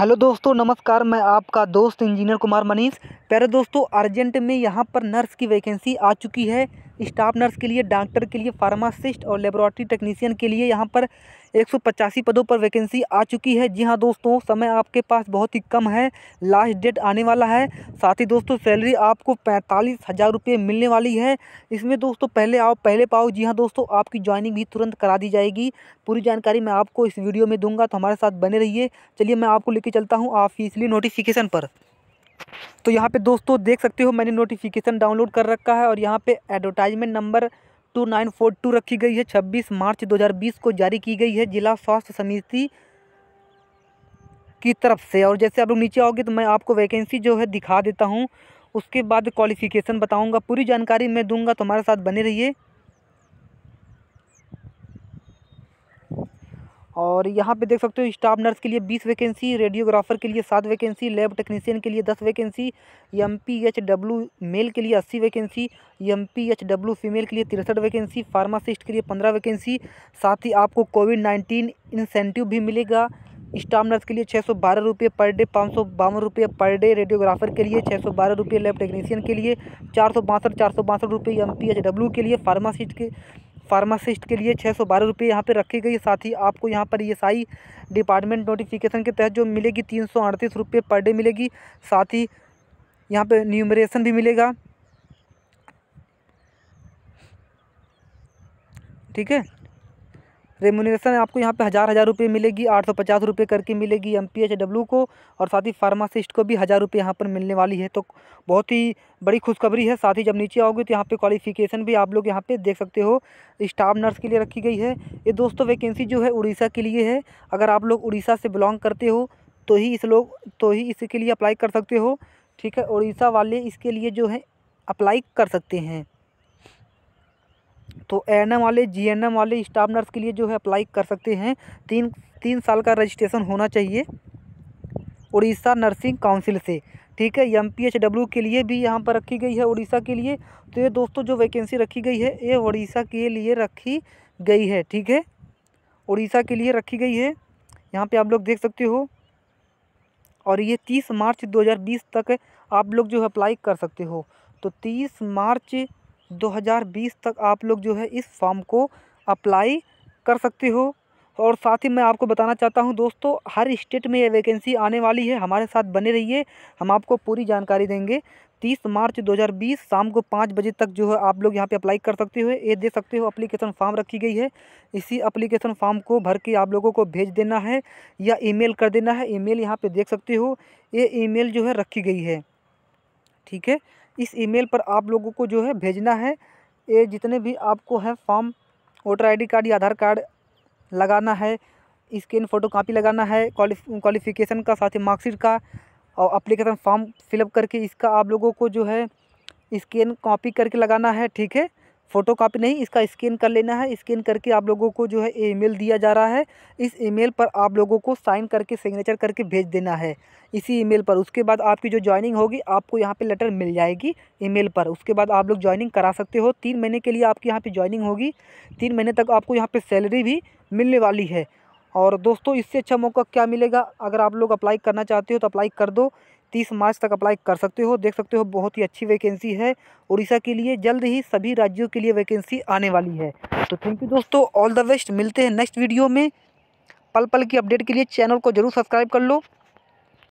hello दोस्तों नमस्कार मैं आपका दोस्त इंजीनियर कुमार मनीष प्यारे दोस्तों अर्जेंट में यहाँ पर नर्स की वैकेंसी आ चुकी है स्टाफ नर्स के लिए डॉक्टर के लिए फार्मासिस्ट और लेबोरेटरी टेक्नीशियन के लिए यहाँ पर एक पदों पर वैकेंसी आ चुकी है जी हाँ दोस्तों समय आपके पास बहुत ही कम है लास्ट डेट आने वाला है साथ ही दोस्तों सैलरी आपको पैंतालीस हज़ार रुपये मिलने वाली है इसमें दोस्तों पहले आओ पहले पाओ जी हाँ दोस्तों आपकी ज्वाइनिंग भी तुरंत करा दी जाएगी पूरी जानकारी मैं आपको इस वीडियो में दूंगा तो हमारे साथ बने रहिए चलिए मैं आपको लेके चलता हूँ ऑफिसली नोटिफिकेशन पर तो यहाँ पे दोस्तों देख सकते हो मैंने नोटिफिकेशन डाउनलोड कर रखा है और यहाँ पे advertisement number two nine four two रखी गई है छब्बीस मार्च दो हज़ार बीस को जारी की गई है जिला स्वास्थ्य समिति की तरफ से और जैसे आप लोग नीचे आओगे तो मैं आपको वैकेंसी जो है दिखा देता हूँ उसके बाद क्वालिफ़िकेशन बताऊँगा पूरी जानकारी मैं दूंगा तो हमारे साथ बने रहिए और यहाँ पे देख सकते हो स्टाफ नर्स के लिए बीस वैकेंसी रेडियोग्राफर के लिए सात वैकेंसी लैब टेक्नीशियन के लिए दस vacancy M P H W male के लिए अस्सी vacancy M P H W female के लिए तिरसठ वैकेंसी फार्मासिस्ट के लिए पंद्रह वैकेंसी साथ ही आपको कोविड नाइन्टीन इंसेंटिव भी मिलेगा स्टाफ नर्स के लिए छः सौ बारह रुपये पर डे पाँच सौ बावन रुपये पर डे रेडियोग्राफर के लिए छः सौ बारह रुपये लैब टेक्नीशियन के लिए चार सौ बासठ चार सौ बासठ रुपये एम पी एच डब्ल्यू के लिए फार्मासिस्ट के फार्मासिस्ट के लिए छः सौ बारह रुपये यहाँ पर रखी गई साथ ही आपको यहाँ पर ई आई डिपार्टमेंट नोटिफिकेशन के तहत जो मिलेगी तीन सौ अड़तीस रुपये पर डे मिलेगी साथ ही यहाँ पर न्यूमरेशन भी मिलेगा ठीक है रेमोनेशन आपको यहाँ पे हज़ार हज़ार रुपये मिलेगी आठ सौ पचास रुपये करके मिलेगी एम पी एच डब्ल्यू को और साथ ही फार्मासिस्ट को भी हज़ार रुपये यहाँ पर मिलने वाली है तो बहुत ही बड़ी खुशखबरी है साथ ही जब नीचे आओगे तो यहाँ पे क्वालिफिकेशन भी आप लोग यहाँ पे देख सकते हो स्टाफ नर्स के लिए रखी गई है ये दोस्तों वैकेंसी जो है उड़ीसा के लिए है अगर आप लोग उड़ीसा से बिलोंग करते हो तो ही इस लोग तो ही इसके लिए अप्लाई कर सकते हो ठीक है उड़ीसा वाले इसके लिए जो है अप्लाई कर सकते हैं तो एएनएम वाले जीएनएम वाले स्टाफ नर्स के लिए जो है अप्लाई कर सकते हैं तीन तीन साल का रजिस्ट्रेशन होना चाहिए उड़ीसा नर्सिंग काउंसिल से ठीक है एम के लिए भी यहाँ पर रखी गई है उड़ीसा के लिए तो ये दोस्तों जो वैकेंसी रखी गई है ये उड़ीसा के लिए रखी गई है ठीक है उड़ीसा के लिए रखी गई है यहाँ पे आप लोग देख सकते हो और ये तीस मार्च 2020 तक आप लोग जो है अप्लाई कर सकते हो तो तीस मार्च 2020 तक आप लोग जो है इस फॉर्म को अप्लाई कर सकते हो और साथ ही मैं आपको बताना चाहता हूं दोस्तों हर स्टेट में ये वैकेंसी आने वाली है हमारे साथ बने रहिए हम आपको पूरी जानकारी देंगे 30 मार्च 2020 शाम को पाँच बजे तक जो है आप लोग यहाँ पे अप्लाई कर सकते हो ये दे सकते हो अप्लीकेशन फॉर्म रखी गई है इसी अप्लीकेशन फॉर्म को भर के आप लोगों को भेज देना है या ई कर देना है ई मेल यहाँ देख सकते हो ये ई जो है रखी गई है ठीक है इस ईमेल पर आप लोगों को जो है भेजना है ये जितने भी आपको है फॉर्म वोटर आईडी कार्ड या आधार कार्ड लगाना है स्कैन फ़ोटो कापी लगाना है क्वालिफिकेशन का साथ ही मार्कशीट का और अप्लीकेशन फॉर्म फिलअप करके इसका आप लोगों को जो है स्कैन कॉपी करके लगाना है ठीक है फ़ोटो कापी नहीं इसका स्कैन कर लेना है स्कैन करके आप लोगों को जो है ईमेल दिया जा रहा है इस ईमेल पर आप लोगों को साइन करके सिग्नेचर करके भेज देना है इसी ईमेल पर उसके बाद आपकी जो ज्वाइनिंग होगी आपको यहाँ पे लेटर मिल जाएगी ईमेल पर उसके बाद आप लोग ज्वाइनिंग करा सकते हो तीन महीने के लिए आपकी यहाँ पर ज्वाइनिंग होगी तीन महीने तक आपको यहाँ पर सैलरी भी मिलने वाली है और दोस्तों इससे अच्छा मौका क्या मिलेगा अगर आप लोग अप्लाई करना चाहते हो तो अप्लाई कर दो तीस मार्च तक अप्लाई कर सकते हो देख सकते हो बहुत ही अच्छी वैकेंसी है उड़ीसा के लिए जल्द ही सभी राज्यों के लिए वैकेंसी आने वाली है तो थैंक यू दोस्तों ऑल द बेस्ट मिलते हैं नेक्स्ट वीडियो में पल पल की अपडेट के लिए चैनल को जरूर सब्सक्राइब कर लो